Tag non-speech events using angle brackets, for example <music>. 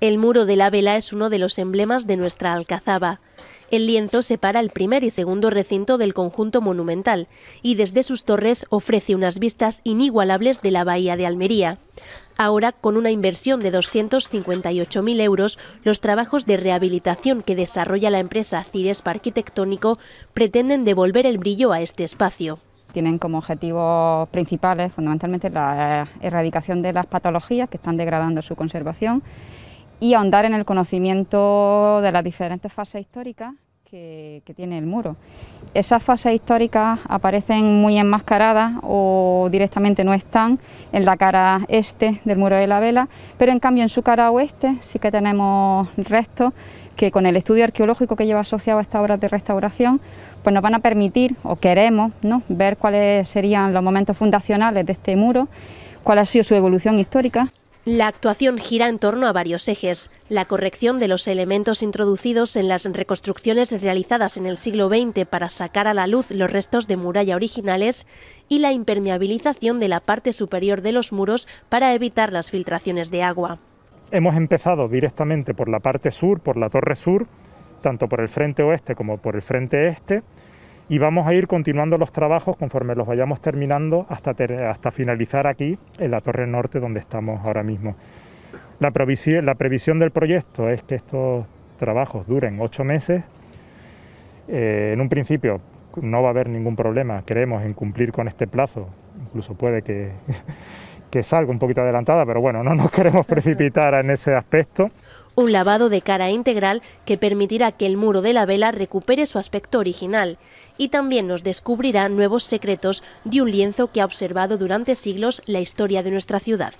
El muro de la vela es uno de los emblemas de nuestra alcazaba. El lienzo separa el primer y segundo recinto del conjunto monumental y desde sus torres ofrece unas vistas inigualables de la bahía de Almería. Ahora, con una inversión de 258.000 euros, los trabajos de rehabilitación que desarrolla la empresa Cirespa Arquitectónico pretenden devolver el brillo a este espacio tienen como objetivos principales fundamentalmente la erradicación de las patologías que están degradando su conservación y ahondar en el conocimiento de las diferentes fases históricas que, tiene el muro. Esas fases históricas aparecen muy enmascaradas o directamente no están en la cara este del muro de la vela, pero en cambio en su cara oeste sí que tenemos restos que con el estudio arqueológico que lleva asociado a estas obra de restauración, pues nos van a permitir, o queremos, ¿no? ver cuáles serían los momentos fundacionales de este muro, cuál ha sido su evolución histórica. La actuación gira en torno a varios ejes. La corrección de los elementos introducidos en las reconstrucciones realizadas en el siglo XX para sacar a la luz los restos de muralla originales y la impermeabilización de la parte superior de los muros para evitar las filtraciones de agua. Hemos empezado directamente por la parte sur, por la torre sur, tanto por el frente oeste como por el frente este, y vamos a ir continuando los trabajos conforme los vayamos terminando hasta, hasta finalizar aquí en la Torre Norte donde estamos ahora mismo. La, la previsión del proyecto es que estos trabajos duren ocho meses. Eh, en un principio no va a haber ningún problema, creemos, en cumplir con este plazo. Incluso puede que, <laughs> que salga un poquito adelantada, pero bueno, no nos queremos <laughs> precipitar en ese aspecto un lavado de cara integral que permitirá que el muro de la vela recupere su aspecto original y también nos descubrirá nuevos secretos de un lienzo que ha observado durante siglos la historia de nuestra ciudad.